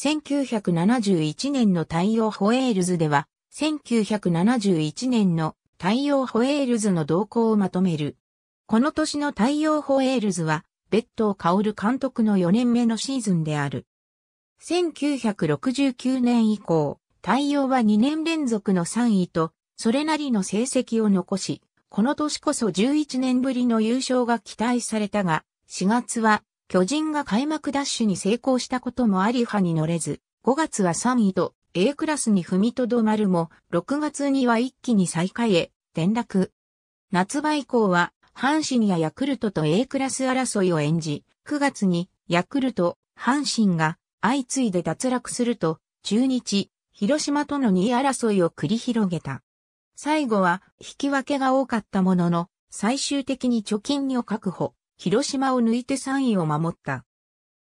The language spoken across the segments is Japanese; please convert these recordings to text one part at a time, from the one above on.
1971年の太陽ホエールズでは、1971年の太陽ホエールズの動向をまとめる。この年の太陽ホエールズは、ベッドを薫監督の4年目のシーズンである。1969年以降、太陽は2年連続の3位と、それなりの成績を残し、この年こそ11年ぶりの優勝が期待されたが、4月は巨人が開幕ダッシュに成功したこともあり派に乗れず、5月は3位と A クラスに踏みとどまるも、6月には一気に最下位へ転落。夏場以降は、阪神やヤクルトと A クラス争いを演じ、9月にヤクルト、阪神が相次いで脱落すると、中日、広島との2位争いを繰り広げた。最後は引き分けが多かったものの、最終的に貯金を確保。広島を抜いて3位を守った。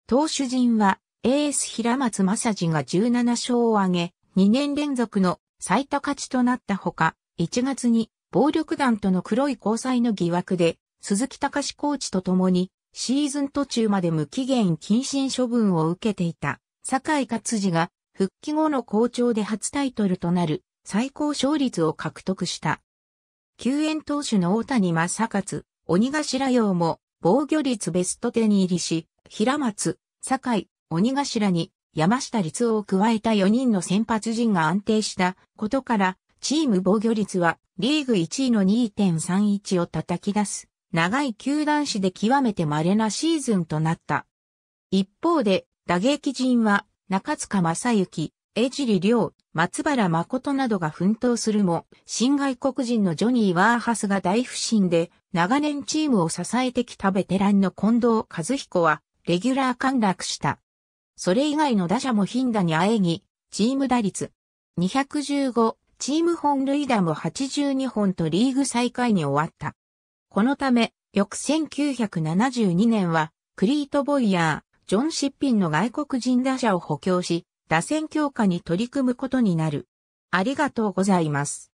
投手陣は、エース平松正治が17勝を挙げ、2年連続の最多勝ちとなったほか、1月に暴力団との黒い交際の疑惑で、鈴木隆コーチと共に、シーズン途中まで無期限謹慎処分を受けていた、坂井勝治が、復帰後の好調で初タイトルとなる、最高勝率を獲得した。救援投手の大谷正勝、鬼頭洋も、防御率ベスト10に入りし、平松、坂井、鬼頭に山下律を加えた4人の先発陣が安定したことから、チーム防御率はリーグ1位の2.31を叩き出す、長い球団史で極めて稀なシーズンとなった。一方で、打撃陣は中塚正幸、江尻亮、松原誠などが奮闘するも、新外国人のジョニー・ワーハスが大不振で、長年チームを支えてきたベテランの近藤和彦は、レギュラー陥落した。それ以外の打者も頻打にあえぎ、チーム打率215、チーム本塁打も82本とリーグ最下位に終わった。このため、翌1972年は、クリート・ボイヤー、ジョン・シッピンの外国人打者を補強し、打線強化に取り組むことになる。ありがとうございます。